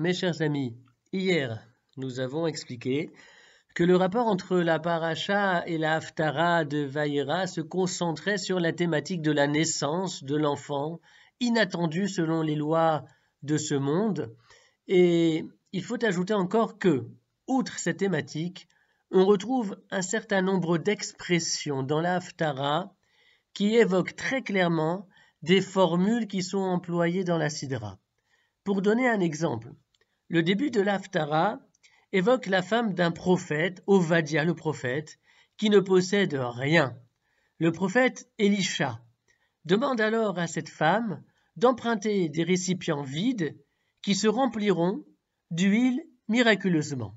Mes chers amis, hier, nous avons expliqué que le rapport entre la paracha et la haftara de Vaïra se concentrait sur la thématique de la naissance de l'enfant, inattendue selon les lois de ce monde. Et il faut ajouter encore que, outre cette thématique, on retrouve un certain nombre d'expressions dans la haftara qui évoquent très clairement des formules qui sont employées dans la sidra. Pour donner un exemple, le début de l'Aftara évoque la femme d'un prophète, Ovadia le prophète, qui ne possède rien. Le prophète Elisha demande alors à cette femme d'emprunter des récipients vides qui se rempliront d'huile miraculeusement.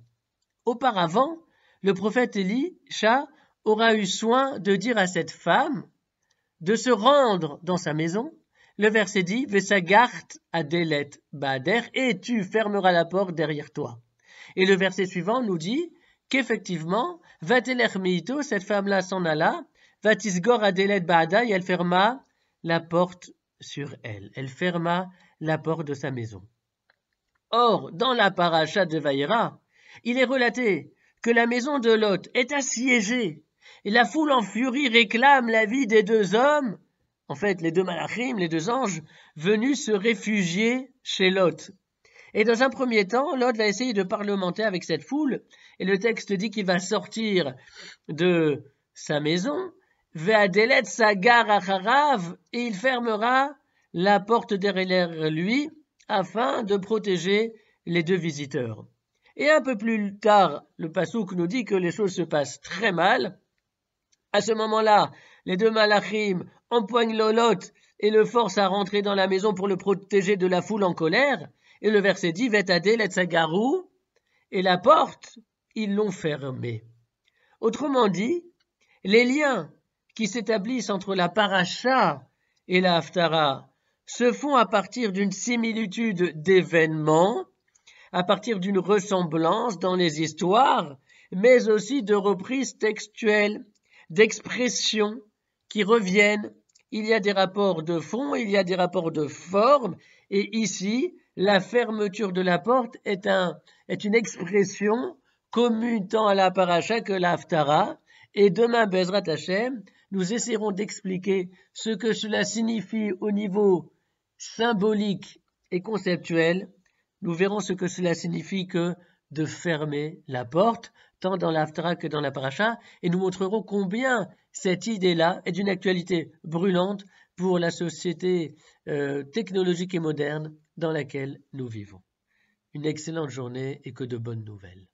Auparavant, le prophète Elisha aura eu soin de dire à cette femme de se rendre dans sa maison le verset dit Vesagart adelet ba'ader, et tu fermeras la porte derrière toi. Et le verset suivant nous dit qu'effectivement, Vateler cette femme-là s'en alla, Vatisgor adelet et elle ferma la porte sur elle. Elle ferma la porte de sa maison. Or, dans la paracha de Vaïra, il est relaté que la maison de Lot est assiégée et la foule en furie réclame la vie des deux hommes en fait, les deux malachim, les deux anges, venus se réfugier chez Lot. Et dans un premier temps, Lot va essayer de parlementer avec cette foule, et le texte dit qu'il va sortir de sa maison, gare à Harav, et il fermera la porte derrière lui, afin de protéger les deux visiteurs. Et un peu plus tard, le Passouk nous dit que les choses se passent très mal. À ce moment-là, les deux malachim empoigne Lolotte et le force à rentrer dans la maison pour le protéger de la foule en colère. Et le verset dit Vetadel et et la porte, ils l'ont fermée. Autrement dit, les liens qui s'établissent entre la paracha et la haftara se font à partir d'une similitude d'événements, à partir d'une ressemblance dans les histoires, mais aussi de reprises textuelles, d'expressions qui reviennent il y a des rapports de fond, il y a des rapports de forme, et ici, la fermeture de la porte est, un, est une expression commune tant à la paracha que l'Aftara, et demain, Bezrat Hashem, nous essaierons d'expliquer ce que cela signifie au niveau symbolique et conceptuel. Nous verrons ce que cela signifie que de fermer la porte, tant dans l'Aftra que dans la Paracha, et nous montrerons combien cette idée-là est d'une actualité brûlante pour la société euh, technologique et moderne dans laquelle nous vivons. Une excellente journée et que de bonnes nouvelles.